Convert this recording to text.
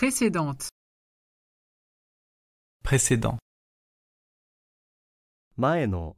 précédente précédent 前の